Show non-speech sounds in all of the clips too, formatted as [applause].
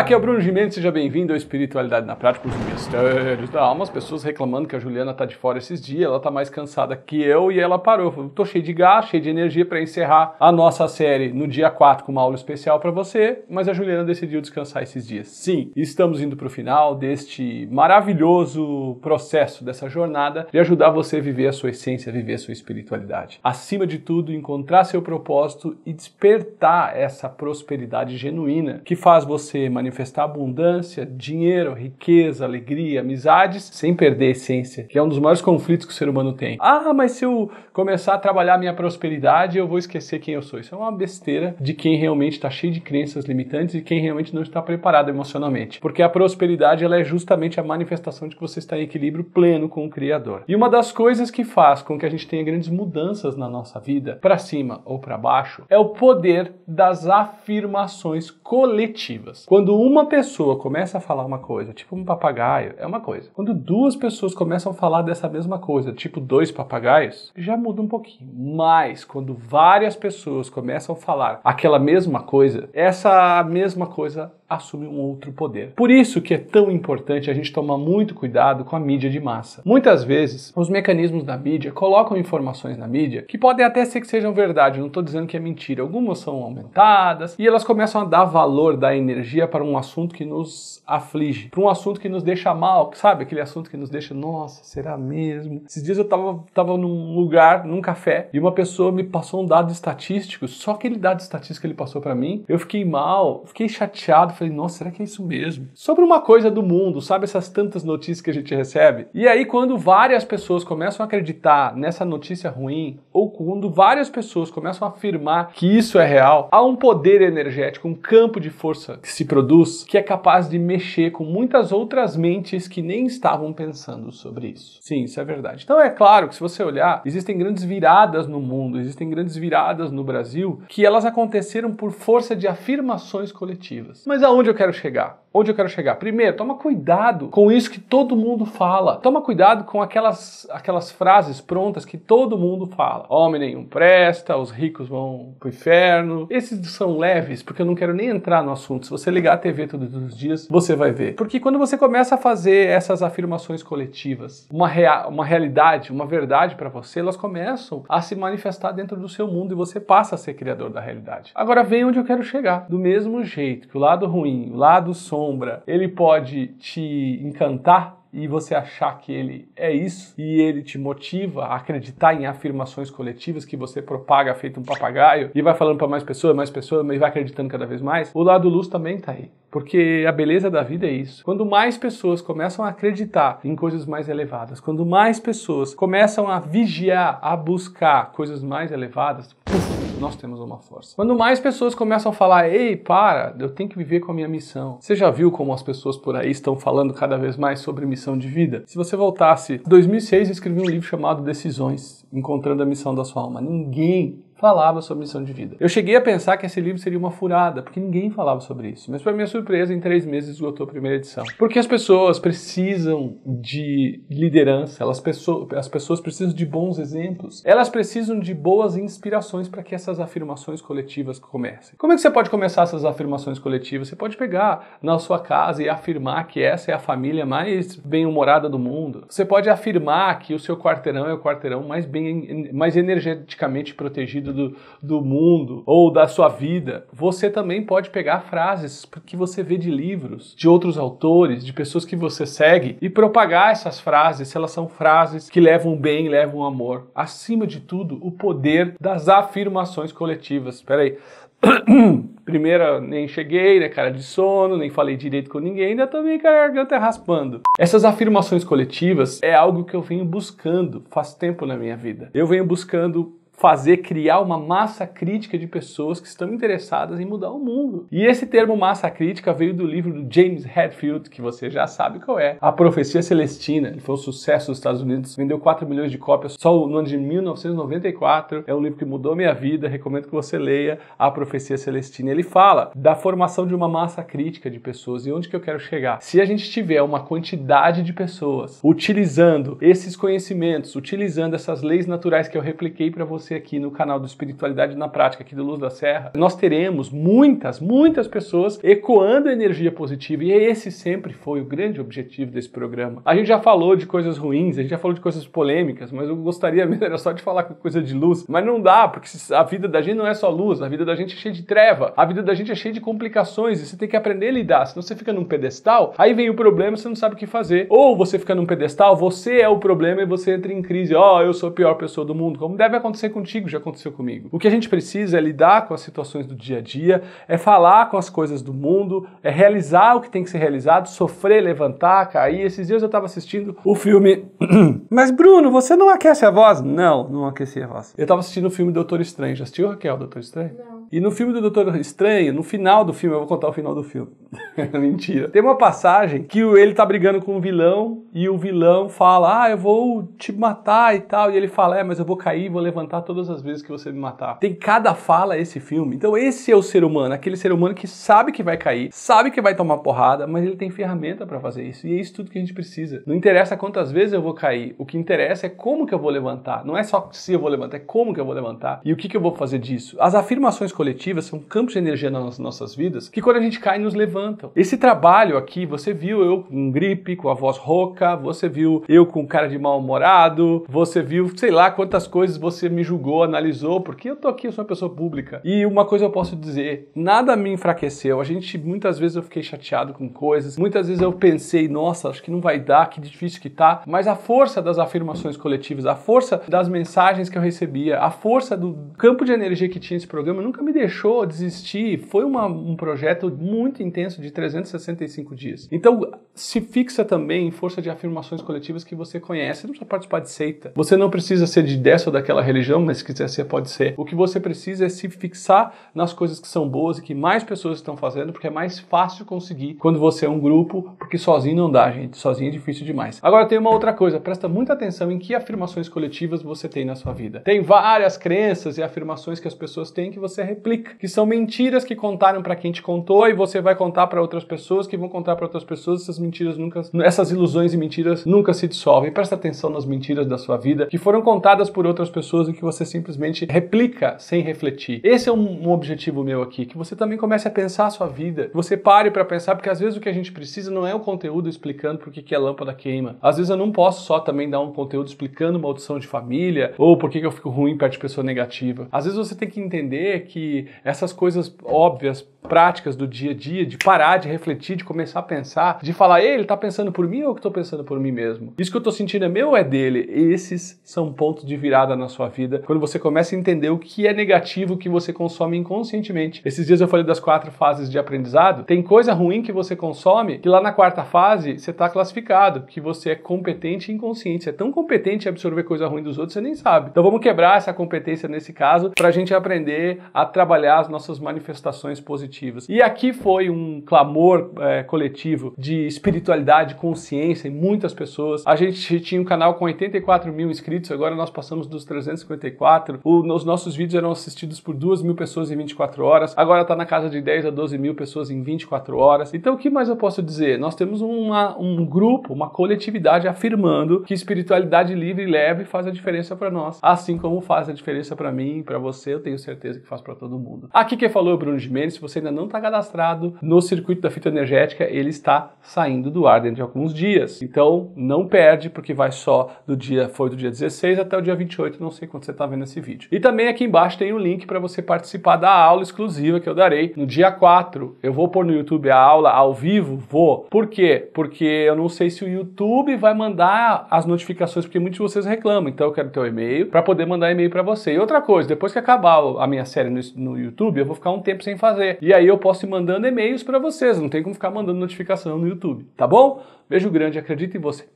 aqui é o Bruno Gimenez, seja bem-vindo ao Espiritualidade na Prática, os mistérios da alma. As pessoas reclamando que a Juliana tá de fora esses dias, ela tá mais cansada que eu e ela parou. Falou, tô cheio de gás, cheio de energia para encerrar a nossa série no dia 4 com uma aula especial para você, mas a Juliana decidiu descansar esses dias. Sim, estamos indo pro final deste maravilhoso processo, dessa jornada de ajudar você a viver a sua essência, a viver a sua espiritualidade. Acima de tudo, encontrar seu propósito e despertar essa prosperidade genuína que faz você manifestar manifestar abundância, dinheiro, riqueza, alegria, amizades, sem perder a essência, que é um dos maiores conflitos que o ser humano tem. Ah, mas se eu começar a trabalhar minha prosperidade, eu vou esquecer quem eu sou. Isso é uma besteira de quem realmente está cheio de crenças limitantes e quem realmente não está preparado emocionalmente. Porque a prosperidade ela é justamente a manifestação de que você está em equilíbrio pleno com o Criador. E uma das coisas que faz com que a gente tenha grandes mudanças na nossa vida, para cima ou para baixo, é o poder das afirmações coletivas. Quando uma pessoa começa a falar uma coisa, tipo um papagaio, é uma coisa. Quando duas pessoas começam a falar dessa mesma coisa, tipo dois papagaios, já muda um pouquinho. Mas quando várias pessoas começam a falar aquela mesma coisa, essa mesma coisa assume um outro poder. Por isso que é tão importante a gente tomar muito cuidado com a mídia de massa. Muitas vezes, os mecanismos da mídia colocam informações na mídia que podem até ser que sejam verdade, não estou dizendo que é mentira, algumas são aumentadas e elas começam a dar valor, dar energia para um assunto que nos aflige, para um assunto que nos deixa mal, sabe? Aquele assunto que nos deixa, nossa, será mesmo? Esses dias eu estava tava num lugar, num café, e uma pessoa me passou um dado estatístico, só aquele dado estatístico que ele passou para mim, eu fiquei mal, fiquei chateado, Falei, nossa, será que é isso mesmo? Sobre uma coisa do mundo, sabe essas tantas notícias que a gente recebe? E aí, quando várias pessoas começam a acreditar nessa notícia ruim, ou quando várias pessoas começam a afirmar que isso é real, há um poder energético, um campo de força que se produz que é capaz de mexer com muitas outras mentes que nem estavam pensando sobre isso. Sim, isso é verdade. Então, é claro que se você olhar, existem grandes viradas no mundo, existem grandes viradas no Brasil, que elas aconteceram por força de afirmações coletivas. Mas da onde eu quero chegar? Onde eu quero chegar? Primeiro, toma cuidado com isso que todo mundo fala. Toma cuidado com aquelas, aquelas frases prontas que todo mundo fala. Homem nenhum presta, os ricos vão pro inferno. Esses são leves, porque eu não quero nem entrar no assunto. Se você ligar a TV todos os dias, você vai ver. Porque quando você começa a fazer essas afirmações coletivas, uma, rea uma realidade, uma verdade para você, elas começam a se manifestar dentro do seu mundo e você passa a ser criador da realidade. Agora vem onde eu quero chegar. Do mesmo jeito que o lado ruim ruim, o lado sombra, ele pode te encantar e você achar que ele é isso e ele te motiva a acreditar em afirmações coletivas que você propaga feito um papagaio e vai falando para mais pessoas, mais pessoas, e vai acreditando cada vez mais, o lado luz também tá aí. Porque a beleza da vida é isso. Quando mais pessoas começam a acreditar em coisas mais elevadas, quando mais pessoas começam a vigiar, a buscar coisas mais elevadas, puf, nós temos uma força. Quando mais pessoas começam a falar, ei, para, eu tenho que viver com a minha missão. Você já viu como as pessoas por aí estão falando cada vez mais sobre missão de vida? Se você voltasse, em 2006 eu escrevi um livro chamado Decisões, Encontrando a Missão da Sua Alma. Ninguém falava sobre missão de vida. Eu cheguei a pensar que esse livro seria uma furada, porque ninguém falava sobre isso. Mas, para minha surpresa, em três meses esgotou a primeira edição. Porque as pessoas precisam de liderança, elas pessoas, as pessoas precisam de bons exemplos, elas precisam de boas inspirações para que essas afirmações coletivas comecem. Como é que você pode começar essas afirmações coletivas? Você pode pegar na sua casa e afirmar que essa é a família mais bem-humorada do mundo. Você pode afirmar que o seu quarteirão é o quarteirão mais, bem, mais energeticamente protegido do, do mundo ou da sua vida, você também pode pegar frases que você vê de livros, de outros autores, de pessoas que você segue e propagar essas frases, se elas são frases que levam bem, levam amor. Acima de tudo, o poder das afirmações coletivas. Espera aí. [coughs] Primeira, nem cheguei, né, cara de sono, nem falei direito com ninguém, ainda também com a garganta raspando. Essas afirmações coletivas é algo que eu venho buscando faz tempo na minha vida. Eu venho buscando fazer criar uma massa crítica de pessoas que estão interessadas em mudar o mundo. E esse termo massa crítica veio do livro do James Redfield, que você já sabe qual é, A Profecia Celestina. Ele foi um sucesso nos Estados Unidos, vendeu 4 milhões de cópias só no ano de 1994. É um livro que mudou minha vida, recomendo que você leia A Profecia Celestina. Ele fala da formação de uma massa crítica de pessoas e onde que eu quero chegar. Se a gente tiver uma quantidade de pessoas utilizando esses conhecimentos, utilizando essas leis naturais que eu repliquei para você você aqui no canal do Espiritualidade na Prática, aqui do Luz da Serra, nós teremos muitas, muitas pessoas ecoando energia positiva e esse sempre foi o grande objetivo desse programa. A gente já falou de coisas ruins, a gente já falou de coisas polêmicas, mas eu gostaria [laughs] mesmo era só de falar com coisa de luz, mas não dá, porque a vida da gente não é só luz, a vida da gente é cheia de treva, a vida da gente é cheia de complicações e você tem que aprender a lidar, senão você fica num pedestal, aí vem o problema e você não sabe o que fazer. Ou você fica num pedestal, você é o problema e você entra em crise, ó, oh, eu sou a pior pessoa do mundo, como deve acontecer com contigo, já aconteceu comigo. O que a gente precisa é lidar com as situações do dia a dia, é falar com as coisas do mundo, é realizar o que tem que ser realizado, sofrer, levantar, cair. Esses dias eu estava assistindo o filme. [clears throat] Mas Bruno, você não aquece a voz? Não, não aqueci a voz. Eu estava assistindo o filme Doutor Estranho. Já assistiu, Raquel, Doutor Estranho? Não. E no filme do Doutor Estranho, no final do filme, eu vou contar o final do filme. [laughs] Mentira. Tem uma passagem que ele tá brigando com um vilão e o vilão fala: Ah, eu vou te matar e tal. E ele fala: É, mas eu vou cair e vou levantar todas as vezes que você me matar. Tem cada fala esse filme. Então, esse é o ser humano, aquele ser humano que sabe que vai cair, sabe que vai tomar porrada, mas ele tem ferramenta para fazer isso. E é isso tudo que a gente precisa. Não interessa quantas vezes eu vou cair, o que interessa é como que eu vou levantar. Não é só se eu vou levantar, é como que eu vou levantar e o que, que eu vou fazer disso. As afirmações coletivas são campos de energia nas nossas vidas que quando a gente cai nos levantam. Esse trabalho aqui, você viu eu com gripe, com a voz rouca, você viu eu com cara de mal-humorado, você viu sei lá quantas coisas você me julgou, analisou, porque eu tô aqui, eu sou uma pessoa pública. E uma coisa eu posso dizer, nada me enfraqueceu. A gente, muitas vezes eu fiquei chateado com coisas, muitas vezes eu pensei, nossa, acho que não vai dar, que difícil que tá, mas a força das afirmações coletivas, a força das mensagens que eu recebia, a força do campo de energia que tinha esse programa nunca me me deixou desistir foi uma, um projeto muito intenso de 365 dias. Então, se fixa também em força de afirmações coletivas que você conhece. não precisa participar de seita. Você não precisa ser de dessa ou daquela religião, mas se quiser ser, pode ser. O que você precisa é se fixar nas coisas que são boas e que mais pessoas estão fazendo, porque é mais fácil conseguir quando você é um grupo, porque sozinho não dá, gente. Sozinho é difícil demais. Agora tem uma outra coisa, presta muita atenção em que afirmações coletivas você tem na sua vida. Tem várias crenças e afirmações que as pessoas têm que você repete replica, que são mentiras que contaram para quem te contou e você vai contar para outras pessoas que vão contar para outras pessoas. Essas mentiras nunca, essas ilusões e mentiras nunca se dissolvem. Presta atenção nas mentiras da sua vida que foram contadas por outras pessoas e que você simplesmente replica sem refletir. Esse é um, um objetivo meu aqui, que você também comece a pensar a sua vida, você pare para pensar, porque às vezes o que a gente precisa não é o conteúdo explicando por que, que a lâmpada queima. Às vezes eu não posso só também dar um conteúdo explicando maldição de família ou por que eu fico ruim perto de pessoa negativa. Às vezes você tem que entender que essas coisas óbvias, práticas do dia a dia, de parar, de refletir, de começar a pensar, de falar, ele tá pensando por mim ou eu que tô pensando por mim mesmo? Isso que eu tô sentindo é meu ou é dele? Esses são pontos de virada na sua vida, quando você começa a entender o que é negativo que você consome inconscientemente. Esses dias eu falei das quatro fases de aprendizado, tem coisa ruim que você consome, que lá na quarta fase você tá classificado, que você é competente e inconsciente, você é tão competente em absorver coisa ruim dos outros, você nem sabe. Então vamos quebrar essa competência nesse caso, pra gente aprender a trabalhar as nossas manifestações positivas. E aqui foi um clamor é, coletivo de espiritualidade, consciência em muitas pessoas. A gente tinha um canal com 84 mil inscritos, agora nós passamos dos 354. os nossos vídeos eram assistidos por 2 mil pessoas em 24 horas, agora está na casa de 10 a 12 mil pessoas em 24 horas. Então, o que mais eu posso dizer? Nós temos uma, um grupo, uma coletividade afirmando que espiritualidade livre e leve faz a diferença para nós, assim como faz a diferença para mim e para você, eu tenho certeza que faz para todo mundo. Aqui quem falou é o Bruno Gimenez. Se você ainda não está cadastrado no circuito da fita energética, ele está saindo do ar dentro de alguns dias. Então não perde, porque vai só do dia, foi do dia 16 até o dia 28, não sei quando você está vendo esse vídeo. E também aqui embaixo tem o um link para você participar da aula exclusiva que eu darei no dia 4. Eu vou pôr no YouTube a aula ao vivo? Vou. Por quê? Porque eu não sei se o YouTube vai mandar as notificações, porque muitos de vocês reclamam. Então eu quero teu e-mail para poder mandar e-mail para você. E outra coisa, depois que acabar a minha série no no YouTube, eu vou ficar um tempo sem fazer. E aí eu posso ir mandando e-mails para vocês, não tem como ficar mandando notificação no YouTube, tá bom? Beijo grande, acredito em você.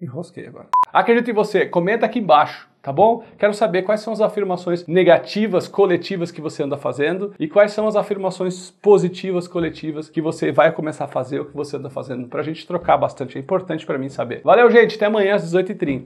Enrosquei agora. Acredito em você, comenta aqui embaixo tá bom? Quero saber quais são as afirmações negativas coletivas que você anda fazendo e quais são as afirmações positivas coletivas que você vai começar a fazer ou que você anda fazendo, pra gente trocar bastante, é importante para mim saber. Valeu, gente, até amanhã às 18h30.